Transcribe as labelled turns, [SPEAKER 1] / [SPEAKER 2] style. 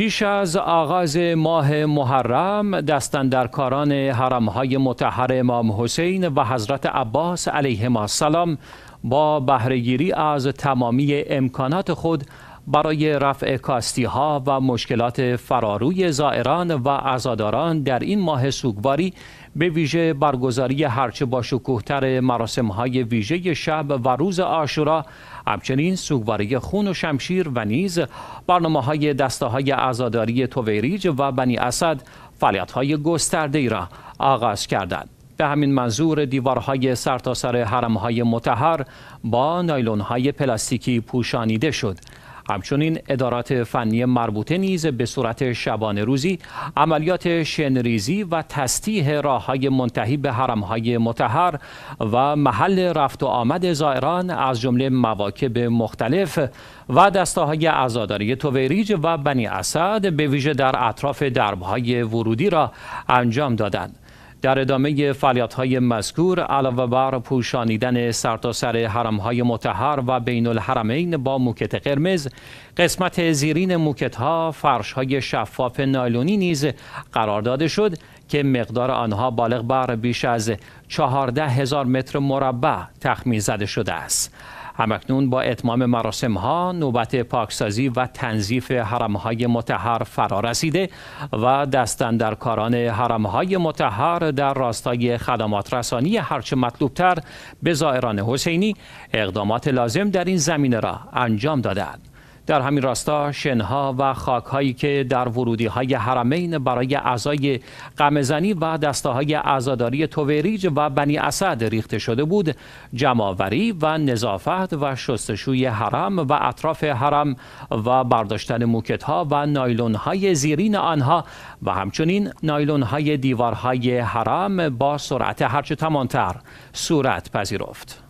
[SPEAKER 1] پیش از آغاز ماه محرم دستندرکاران های متحر امام حسین و حضرت عباس ما سلام با بهرهگیری از تمامی امکانات خود برای رفع کاستی ها و مشکلات فراروی زائران و عزاداران در این ماه سوگواری به ویژه برگزاری هرچه با شکوهتر مراسم های ویژه شب و روز آشورا همچنین سوگواری خون و شمشیر و نیز برنامه های دسته های عزاداری توویریج و بنی اسد فعالیت های گسترده ای را آغاز کردند. به همین منظور دیوارهای سرتاسر حرمهای متحر با نایلونهای پلاستیکی پوشانیده شد همچنین ادارات فنی مربوطه نیز به صورت شبانه روزی عملیات شنریزی و تستیح راههای منتهی به حرمهای متحر و محل رفت و آمد زائران از جمله مواکب مختلف و دسته های عزاداری و بنی اسد به ویژه در اطراف دربهای ورودی را انجام دادند در ادامه فعالیت های مذکور علاوه بر پوشانیدن سرتاسر سر حرم های متحر و بین الحرمین با موکت قرمز قسمت زیرین موکت ها فرش های شفاف نایلونی نیز قرار داده شد که مقدار آنها بالغ بر بیش از 14 هزار متر مربع تخمین زده شده است. همکنون با اتمام مراسم ها نوبت پاکسازی و تنظیف حرم های متحر فرا رسیده و دستندرکاران حرم های متحر در راستای خدمات رسانی هرچه مطلوب تر به زائران حسینی اقدامات لازم در این زمینه را انجام دادند. در همین راستا شنها و خاکهایی که در ورودی های حرمین برای اعضای قمزنی و دسته های عزاداری توریج و بنی اسد ریخته شده بود جمعوری و نظافت و شستشوی حرم و اطراف حرم و برداشتن موکت ها و نایلون های زیرین آنها و همچنین نایلون های دیوارهای حرم با سرعت هرچه تمانتر صورت پذیرفت.